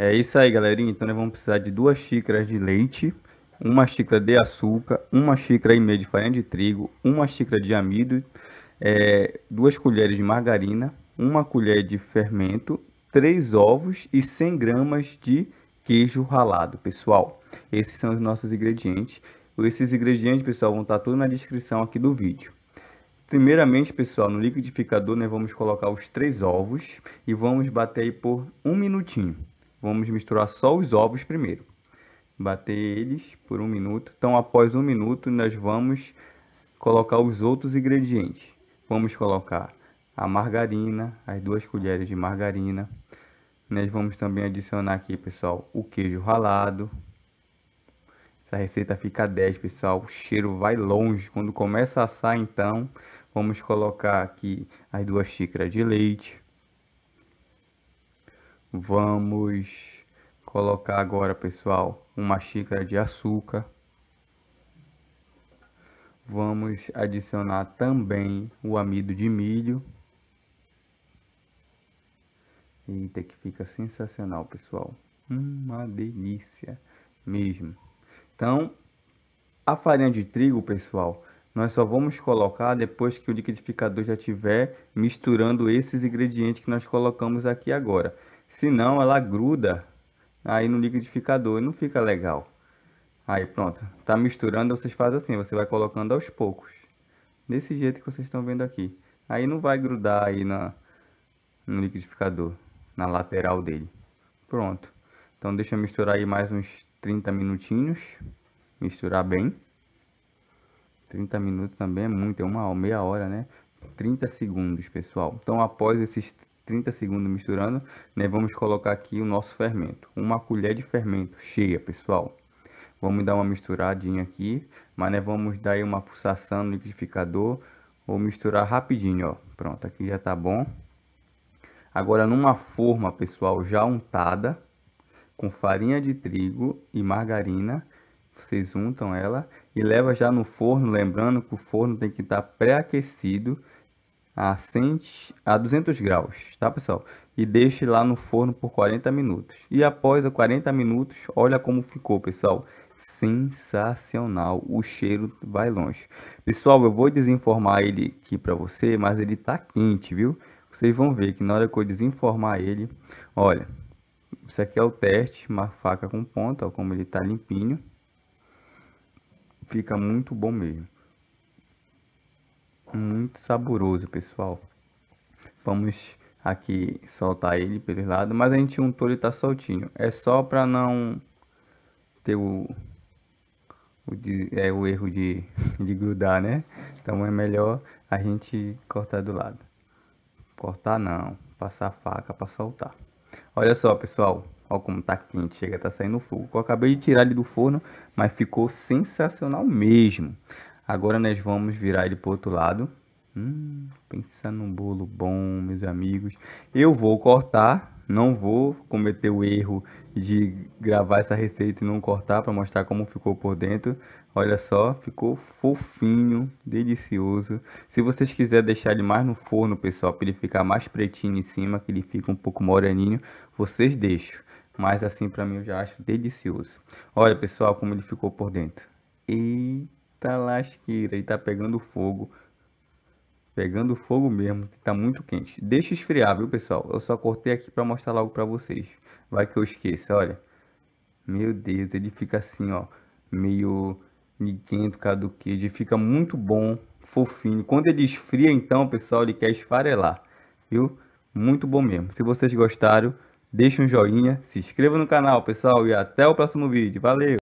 É isso aí, galerinha. Então, nós vamos precisar de duas xícaras de leite, uma xícara de açúcar, uma xícara e meia de farinha de trigo, uma xícara de amido, é, duas colheres de margarina, uma colher de fermento, três ovos e 100 gramas de queijo ralado, pessoal. Esses são os nossos ingredientes. Esses ingredientes, pessoal, vão estar tá tudo na descrição aqui do vídeo. Primeiramente, pessoal, no liquidificador, nós vamos colocar os três ovos e vamos bater aí por um minutinho. Vamos misturar só os ovos primeiro. Bater eles por um minuto. Então, após um minuto, nós vamos colocar os outros ingredientes. Vamos colocar a margarina, as duas colheres de margarina. Nós vamos também adicionar aqui, pessoal, o queijo ralado. Essa receita fica 10, pessoal. O cheiro vai longe. Quando começa a assar, então, vamos colocar aqui as duas xícaras de leite. Vamos colocar agora, pessoal, uma xícara de açúcar. Vamos adicionar também o amido de milho. Eita, que fica sensacional, pessoal. Uma delícia mesmo. Então, a farinha de trigo, pessoal, nós só vamos colocar depois que o liquidificador já tiver misturando esses ingredientes que nós colocamos aqui agora. Senão ela gruda aí no liquidificador e não fica legal. Aí pronto, tá misturando, vocês fazem assim, você vai colocando aos poucos. Desse jeito que vocês estão vendo aqui. Aí não vai grudar aí na, no liquidificador, na lateral dele. Pronto. Então deixa eu misturar aí mais uns 30 minutinhos. Misturar bem. 30 minutos também é muito, é uma meia hora, né? 30 segundos, pessoal. Então após esses 30 segundos misturando, né? Vamos colocar aqui o nosso fermento. Uma colher de fermento cheia, pessoal. Vamos dar uma misturadinha aqui, mas né, vamos dar uma pulsação no liquidificador. Vou misturar rapidinho, ó. Pronto, aqui já tá bom. Agora numa forma, pessoal, já untada, com farinha de trigo e margarina, vocês untam ela e leva já no forno, lembrando que o forno tem que estar tá pré-aquecido a 100 a 200 graus, tá pessoal? E deixe lá no forno por 40 minutos. E após os 40 minutos, olha como ficou, pessoal. Sensacional, o cheiro vai longe. Pessoal, eu vou desenformar ele aqui para você, mas ele tá quente, viu? Vocês vão ver que na hora que eu desenformar ele, olha, isso aqui é o teste, uma faca com ponta, ó, como ele tá limpinho. Fica muito bom mesmo muito saboroso, pessoal. Vamos aqui soltar ele pelos lados, mas a gente untou ele tá soltinho. É só para não ter o, o, de, é, o erro de, de grudar, né? Então é melhor a gente cortar do lado. Cortar não, passar a faca para soltar. Olha só, pessoal. Olha como tá quente, chega, tá saindo fogo. Eu acabei de tirar ele do forno, mas ficou sensacional mesmo. Agora nós vamos virar ele para o outro lado. Hum, pensa num bolo bom, meus amigos. Eu vou cortar, não vou cometer o erro de gravar essa receita e não cortar para mostrar como ficou por dentro. Olha só, ficou fofinho, delicioso. Se vocês quiserem deixar ele mais no forno, pessoal, para ele ficar mais pretinho em cima, que ele fica um pouco moreninho, vocês deixam. Mas assim, para mim, eu já acho delicioso. Olha, pessoal, como ele ficou por dentro. Eita! Tá lasqueira e tá pegando fogo. Pegando fogo mesmo, tá muito quente. Deixa esfriar, viu, pessoal? Eu só cortei aqui para mostrar logo para vocês. Vai que eu esqueça, olha. Meu Deus, ele fica assim, ó, meio miguento, do Ele fica muito bom, fofinho. Quando ele esfria, então, pessoal, ele quer esfarelar, viu? Muito bom mesmo. Se vocês gostaram, deixa um joinha, se inscreva no canal, pessoal, e até o próximo vídeo. Valeu!